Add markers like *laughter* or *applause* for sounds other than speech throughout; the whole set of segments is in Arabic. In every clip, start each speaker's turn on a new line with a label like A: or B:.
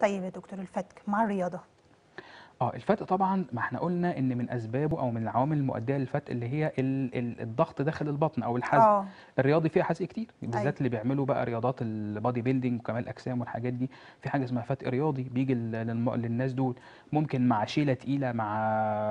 A: طيب يا دكتور الفتك مع الرياضه
B: اه الفتق طبعا ما احنا قلنا ان من اسبابه او من العوامل المؤديه للفتق اللي هي ال ال الضغط داخل البطن او الحزق أوه. الرياضي فيها حزق كتير بالذات أيوة. اللي بيعملوا بقى رياضات البادي بيلدينج وكمال الاجسام والحاجات دي في حاجه اسمها فتق رياضي بيجي للم... للناس دول ممكن مع شيله تقيله مع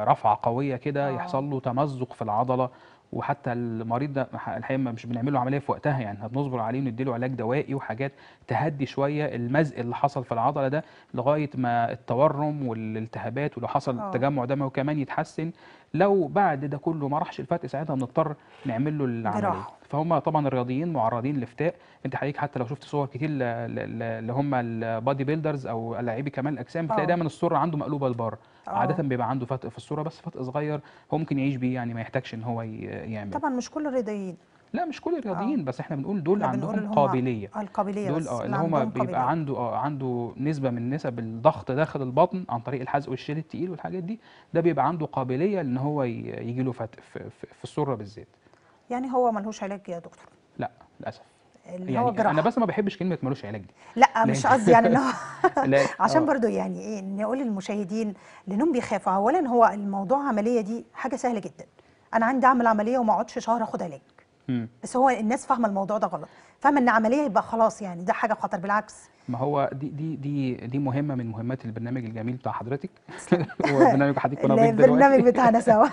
B: رفعه قويه كده آه. يحصل له تمزق في العضله وحتى المريض ده الحقيقه مش بنعمل له عمليه في وقتها يعني بنصبر عليه له علاج دوائي وحاجات تهدي شويه المزق اللي حصل في العضله ده لغايه ما التورم والالتهابات ولو حصل أوه. تجمع دموي كمان يتحسن لو بعد ده كله ما راحش الفتق ساعتها بنضطر نعمل له العمليه فهم طبعا الرياضيين معرضين لافتاء انت حضرتك حتى لو شفت صور كتير اللي هم البادي بيلدرز او لاعبي كمال الاجسام بتلاقي آه. دايما الصوره عنده مقلوبه لبره آه. عاده بيبقى عنده فتق في الصوره بس فتق صغير هو ممكن يعيش بيه يعني ما يحتاجش ان هو يعمل
A: طبعا مش كل الرياضيين لا مش كل
B: الرياضيين آه. بس احنا بنقول دول عندهم قابليه
A: القابليه دول اه اللي هم بيبقى
B: عنده اه عنده نسبه من نسب الضغط داخل البطن عن طريق الحزق والشيل التقيل والحاجات دي ده بيبقى عنده قابليه ان هو يجي له فتق في, في, في الصوره بالذات
A: يعني هو ملهوش علاج يا دكتور
B: لا للاسف
A: اللي يعني هو جراحة. انا
B: بس ما بحبش كلمه ملوش علاج دي
A: لا مش قصدي يعني انه *laughs* *laughs* عشان آه. برضو يعني ايه نقول للمشاهدين لانهم بيخافوا اولا هو الموضوع عمليه دي حاجه سهله جدا انا عندي اعمل عمليه وما اقعدش شهر اخد علاج بس هو الناس فاهمه الموضوع ده غلط فاهمه ان عمليه يبقى خلاص يعني ده حاجه خطر بالعكس
B: ما هو دي دي دي دي مهمه من مهمات البرنامج الجميل بتاع حضرتك *laughs* وبرنامج حضرتك كلها البرنامج بتاعنا سوا